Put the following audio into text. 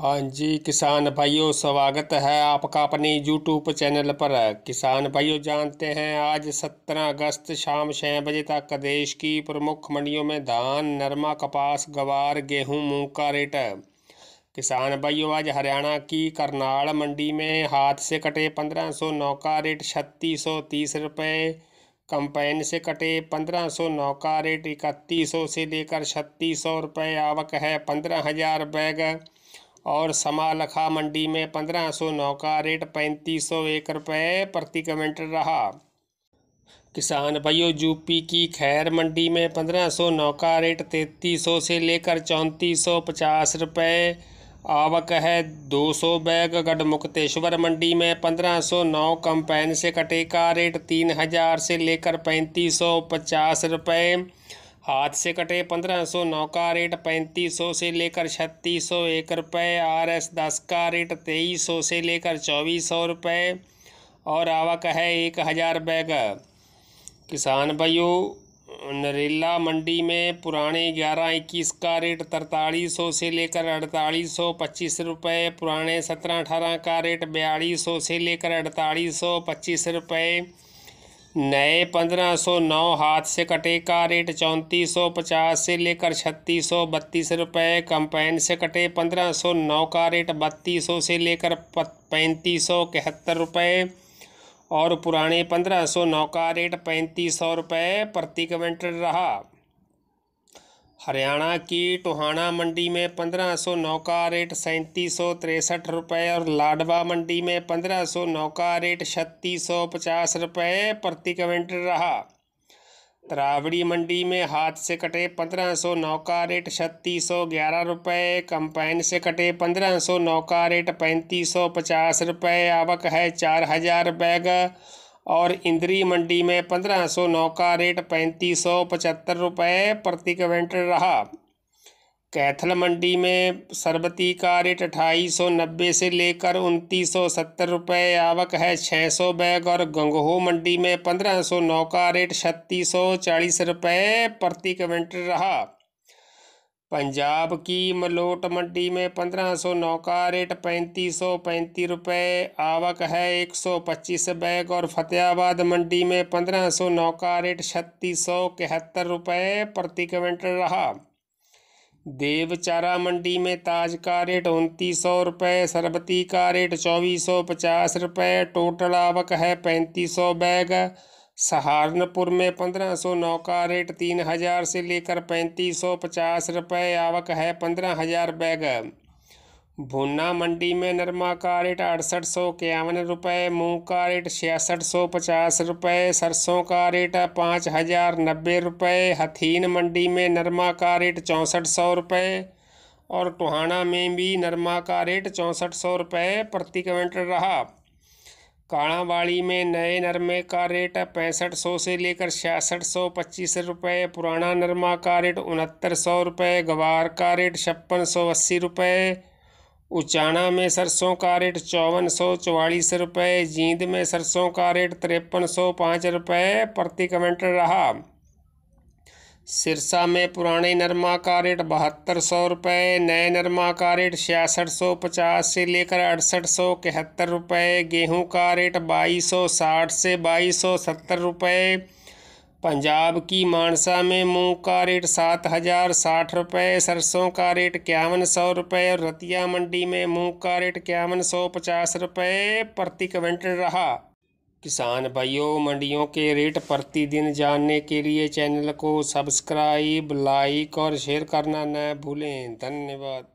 हाँ जी किसान भाइयों स्वागत है आपका अपने यूट्यूब चैनल पर किसान भाइयों जानते हैं आज सत्रह अगस्त शाम छः बजे तक देश की प्रमुख मंडियों में धान नरमा कपास गवार गेहूं मूंग का रेट किसान भाइयों आज हरियाणा की करनाल मंडी में हाथ से कटे पंद्रह सौ नौ का रेट छत्तीस सौ तीस रुपये कंपेन से कटे पंद्रह सौ नौ का रेट इकतीस सौ से लेकर छत्तीस सौ रुपये आवक है पंद्रह हज़ार बैग और समालखा मंडी में पंद्रह सौ नौ का रेट पैंतीस सौ एक रुपये प्रति क्विंटल रहा किसान भाइयों यूपी की खैर मंडी में पंद्रह सौ नौ का रेट तैतीस सौ से लेकर चौंतीस सौ पचास रुपये आवक है दो सौ बैग गढ़मुक्तेश्वर मंडी में पंद्रह सौ नौ कम्पैन से कटे का रेट तीन हज़ार से लेकर पैंतीस सौ पचास रुपये हाथ से कटे पंद्रह सौ नौ का रेट पैंतीस सौ से लेकर छत्तीस सौ एक रुपये आर एस दस का रेट तेईस सौ से लेकर चौबीस सौ रुपये और आवक है एक हज़ार बैग किसान भाइयों नरेला मंडी में पुराने ग्यारह इक्कीस का रेट तरतालीस सौ से लेकर अड़तालीस सौ पच्चीस रुपये पुराने सत्रह अठारह का रेट बयालीस सौ से लेकर अड़तालीस सौ पच्चीस रुपये नए पंद्रह सौ नौ हाथ से कटे का रेट चौंतीस सौ पचास से लेकर छत्तीस सौ बत्तीस रुपये कंपेन से कटे पंद्रह सौ नौ का रेट बत्तीस सौ से लेकर पैंतीस सौ इकहत्तर रुपये और पुराने पंद्रह सौ नौ का रेट पैंतीस सौ रुपये प्रति क्विंटल रहा हरियाणा की टोहाना मंडी में पंद्रह सौ नौ का रेट सैंतीस सौ तिरसठ रुपये और लाडवा मंडी में पंद्रह सौ नौ का रेट छत्तीस सौ पचास रुपये प्रति क्विंटल रहा त्रावड़ी मंडी में हाथ से कटे पंद्रह सौ नौ का रेट छत्तीस सौ ग्यारह रुपये कंपाइन से कटे पंद्रह सौ नौ का रेट पैंतीस सौ पचास रुपये आवक है चार हज़ार बैग और इंद्री मंडी में पंद्रह सौ नौ का रेट पैंतीस सौ पचहत्तर रुपये प्रति क्विंटल रहा कैथल मंडी में सरबती का रेट अठाईस सौ नब्बे से लेकर उनतीस सौ सत्तर रुपये आवक है छः सौ बैग और गंगहो मंडी में पंद्रह सौ नौ का रेट छत्तीस सौ चालीस रुपये प्रति क्विंटल रहा पंजाब की मलोट मंडी में पंद्रह सौ नौ का रेट पैंतीस सौ पैंतीस रुपये आवक है एक सौ पच्चीस बैग और फतेहाबाद मंडी में पंद्रह सौ नौ का रेट छत्तीस सौ इकहत्तर रुपये प्रति क्विंटल रहा देवचारा मंडी में ताज का रेट उनतीस सौ रुपये सरबती का रेट चौबीस सौ पचास रुपये टोटल आवक है पैंतीस सौ बैग सहारनपुर में पंद्रह सौ नौ का रेट तीन हजार से लेकर पैंतीस सौ पचास रुपये आवक है पंद्रह हजार बैग भुन्ना मंडी में नरमा का रेट अड़सठ सौ इक्यावन रुपये मूँग का रेट छियासठ सौ पचास रुपये सरसों का रेट पाँच हज़ार नब्बे रुपये हथीन मंडी में नरमा का रेट चौंसठ सौ रुपये और टोहाना में भी नरमा का रेट चौंसठ सौ रुपये प्रति क्विंटल रहा काड़ावाड़ी में नए नरमे का रेट पैंसठ सौ से लेकर छियासठ सौ पच्चीस रुपये पुराना नरमा का रेट उनहत्तर सौ रुपये गवार का रेट छप्पन सौ अस्सी रुपये उचाना में सरसों का रेट चौवन सौ चौवालीस रुपये जींद में सरसों का रेट तिरपन सौ पाँच रुपये प्रति कमेंटर रहा सिरसा में पुराने नरमा का रेट बहत्तर सौ रुपये नए नरमा का रेट छियासठ सौ पचास से लेकर अड़सठ सौ इकहत्तर रुपये गेहूँ का रेट बाईस सौ साठ से बाईस सौ सत्तर रुपये पंजाब की मानसा में मूंग का रेट सात हज़ार साठ रुपये सरसों का रेट इक्यावन सौ रुपये और रतिया मंडी में मूंग का रेट इक्यावन सौ पचास रुपये प्रति क्विंटल रहा किसान भाइयों मंडियों के रेट प्रतिदिन जानने के लिए चैनल को सब्सक्राइब लाइक और शेयर करना न भूलें धन्यवाद